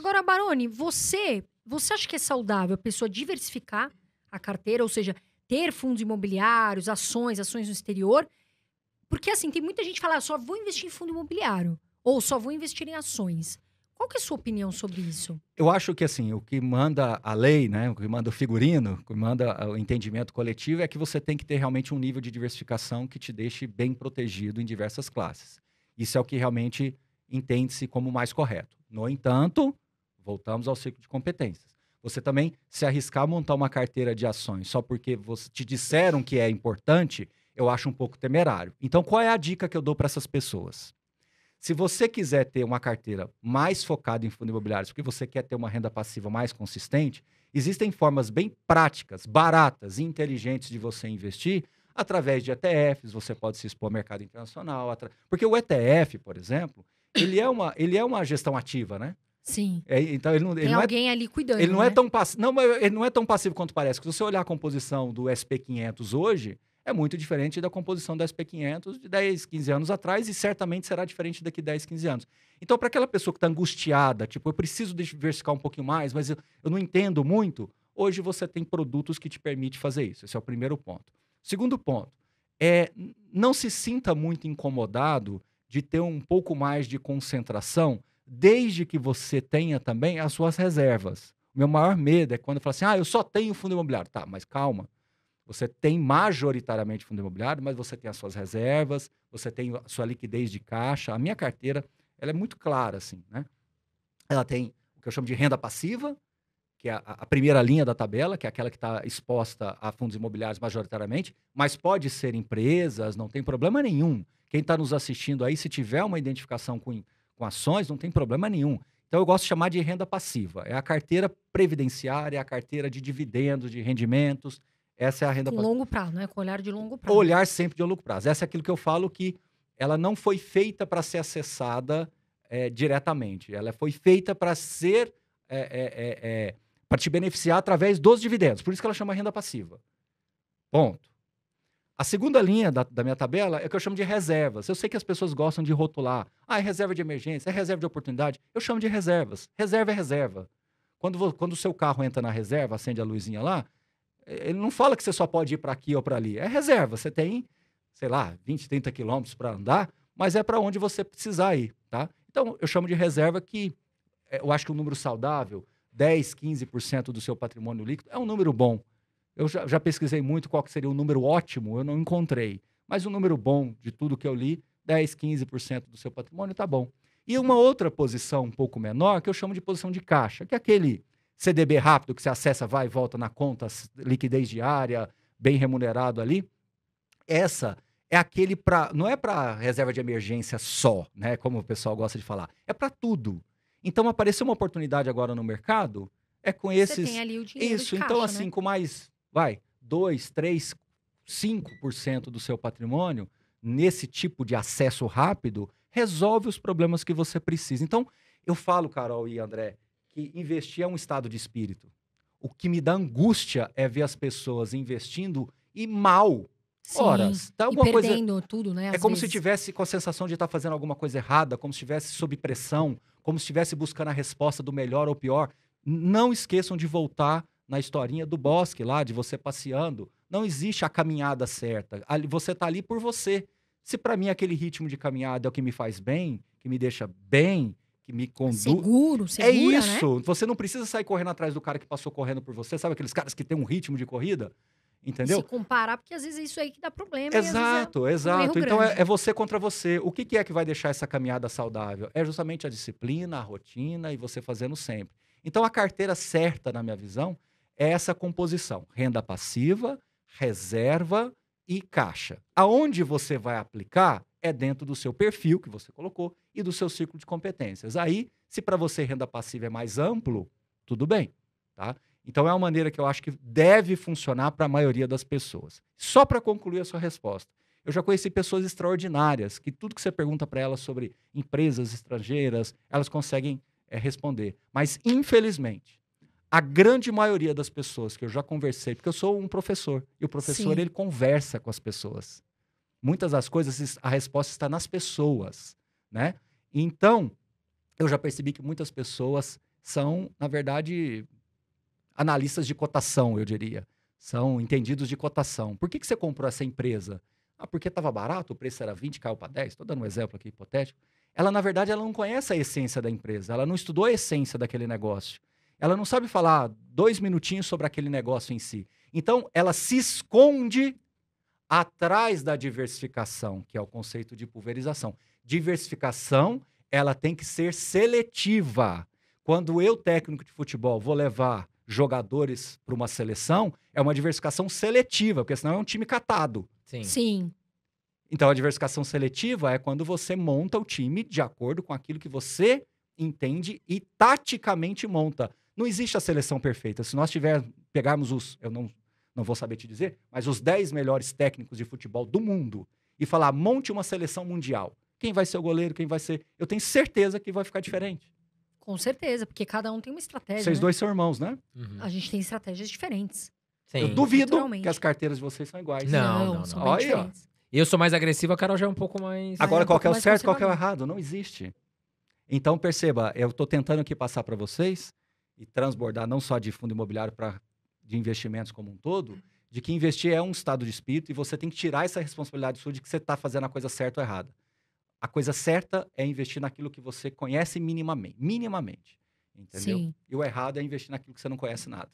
Agora, Baroni, você, você acha que é saudável a pessoa diversificar a carteira, ou seja, ter fundos imobiliários, ações, ações no exterior? Porque assim, tem muita gente que fala, ah, só vou investir em fundo imobiliário ou só vou investir em ações. Qual que é a sua opinião sobre isso? Eu acho que assim, o que manda a lei, né, o que manda o figurino, o que manda o entendimento coletivo é que você tem que ter realmente um nível de diversificação que te deixe bem protegido em diversas classes. Isso é o que realmente entende-se como mais correto. No entanto, Voltamos ao ciclo de competências. Você também se arriscar a montar uma carteira de ações só porque você, te disseram que é importante, eu acho um pouco temerário. Então, qual é a dica que eu dou para essas pessoas? Se você quiser ter uma carteira mais focada em fundos imobiliários, porque você quer ter uma renda passiva mais consistente, existem formas bem práticas, baratas e inteligentes de você investir através de ETFs, você pode se expor ao mercado internacional. Porque o ETF, por exemplo, ele é uma, ele é uma gestão ativa, né? Sim. É, então ele não, ele Tem não é alguém é, ali cuidando. Ele não é né? é tão passivo. Não, ele não é tão passivo quanto parece. Se você olhar a composição do SP500 hoje, é muito diferente da composição do SP500 de 10, 15 anos atrás e certamente será diferente daqui 10, 15 anos. Então, para aquela pessoa que está angustiada, tipo, eu preciso diversificar um pouquinho mais, mas eu, eu não entendo muito, hoje você tem produtos que te permitem fazer isso. Esse é o primeiro ponto. Segundo ponto, é não se sinta muito incomodado de ter um pouco mais de concentração desde que você tenha também as suas reservas. O meu maior medo é quando eu falo assim: ah, eu só tenho fundo imobiliário. Tá, mas calma. Você tem majoritariamente fundo imobiliário, mas você tem as suas reservas, você tem a sua liquidez de caixa. A minha carteira, ela é muito clara, assim, né? Ela tem o que eu chamo de renda passiva, que é a, a primeira linha da tabela, que é aquela que está exposta a fundos imobiliários majoritariamente, mas pode ser empresas, não tem problema nenhum. Quem está nos assistindo aí, se tiver uma identificação com com ações, não tem problema nenhum. Então, eu gosto de chamar de renda passiva. É a carteira previdenciária, é a carteira de dividendos, de rendimentos. Essa é a renda passiva. longo prazo, né? Com olhar de longo prazo. Olhar sempre de longo prazo. Essa é aquilo que eu falo que ela não foi feita para ser acessada é, diretamente. Ela foi feita para ser... É, é, é, é para te beneficiar através dos dividendos. Por isso que ela chama renda passiva. Ponto. A segunda linha da, da, minha tabela é o que eu chamo de reservas. Eu sei que as pessoas gostam de rotular. Ah, é reserva de emergência, é reserva de oportunidade. Eu chamo de reservas. Reserva é reserva. Quando, quando o seu carro entra na reserva, acende a luzinha lá, eh, ele não fala que você só pode ir para aqui ou para ali. É reserva. Você tem, sei lá, 20, 30 quilômetros para andar, mas é para onde você precisar ir, tá? Então, eu chamo de reserva que eh, eu acho que um número saudável, 10, 15% do seu patrimônio líquido, é um número bom. Eu já, já pesquisei muito qual seria o número ótimo, eu não encontrei. Mas o número bom de tudo que eu li, 10, 15% do seu patrimônio, tá bom. E uma outra posição um pouco menor, que eu chamo de posição de caixa, que é aquele CDB rápido que você acessa, vai e volta na conta, liquidez diária, bem remunerado ali. Essa é aquele para. Não é para reserva de emergência só, né? Como o pessoal gosta de falar. É para tudo. Então apareceu uma oportunidade agora no mercado, é com esses. Você tem ali o dinheiro Isso, então caixa, né? assim, né? com mais vai, 2, 3, 5% do seu patrimônio nesse tipo de acesso rápido, resolve os problemas que você precisa. Então, eu falo, Carol e André, que investir é um estado de espírito. O que me dá angústia é ver as pessoas investindo e mal. Sim, horas. Tá alguma e perdendo coisa... tudo, né? É como vezes. se tivesse com a sensação de estar tá fazendo alguma coisa errada, como se estivesse sob pressão, como se estivesse buscando a resposta do melhor ou pior. Não esqueçam de voltar na historinha do bosque lá, de você passeando. Não existe a caminhada certa. Você está ali por você. Se para mim aquele ritmo de caminhada é o que me faz bem, que me deixa bem, que me conduz. Seguro, é segura, É isso. Né? Você não precisa sair correndo atrás do cara que passou correndo por você. Sabe aqueles caras que têm um ritmo de corrida? Entendeu? Se comparar, porque às vezes é isso aí que dá problema. Exato, é exato. Um então é, é, você contra você. O que, que é que vai deixar essa caminhada saudável? É justamente a disciplina, a rotina e você fazendo sempre. Então a carteira certa, na minha visão, é essa composição: renda passiva, reserva e caixa. Aonde você vai aplicar é dentro do seu perfil que você colocou e do seu círculo de competências. Aí, se para você renda passiva é mais amplo, tudo bem, tá? Então é uma maneira que eu acho que deve funcionar para a maioria das pessoas. Só para concluir a sua resposta. Eu já conheci pessoas extraordinárias que tudo que você pergunta para elas sobre empresas estrangeiras, elas conseguem é, responder. Mas, infelizmente, a grande maioria das pessoas que eu já conversei, porque eu sou um professor, e o professor Sim. ele conversa com as pessoas. Muitas das coisas a resposta está nas pessoas, né? Então, eu já percebi que muitas pessoas são, na verdade, analistas de cotação, eu diria. São entendidos de cotação. Por que, que você comprou essa empresa? Ah, porque estava barato, o preço era 20, caiu para 10. Estou dando um exemplo aqui hipotético. Ela, na verdade, ela não conhece a essência da empresa, ela não estudou a essência daquele negócio. Ela não sabe falar dois minutinhos sobre aquele negócio em si. Então, ela se esconde atrás da diversificação, que é o conceito de pulverização. Diversificação, ela tem que ser seletiva. Quando eu, técnico de futebol, vou levar jogadores para uma seleção, é uma diversificação seletiva, porque senão é um time catado. Sim. Sim. Então, a diversificação seletiva é quando você monta o time de acordo com aquilo que você entende e taticamente monta. Não existe a seleção perfeita. Se nós tivermos pegarmos os, eu não, não vou saber te dizer, mas os 10 melhores técnicos de futebol do mundo e falar, monte uma seleção mundial. Quem vai ser o goleiro, quem vai ser. Eu tenho certeza que vai ficar diferente. Com certeza, porque cada um tem uma estratégia. Vocês né? dois são irmãos, né? Uhum. A gente tem estratégias diferentes. Sim. Eu duvido que as carteiras de vocês são iguais. Não, não, não, são Olha Eu sou mais agressivo, a Carol já é um pouco mais. Ah, é, Agora, é qual é o certo, qual é o errado? Não existe. Então, perceba, eu estou tentando aqui passar para vocês e transbordar não só de fundo imobiliário para de investimentos como um todo, de que investir é um estado de espírito e você tem que tirar essa responsabilidade sua de que você está fazendo a coisa certa ou errada. A coisa certa é investir naquilo que você conhece minimamente, minimamente, entendeu? Sim. E o errado é investir naquilo que você não conhece nada.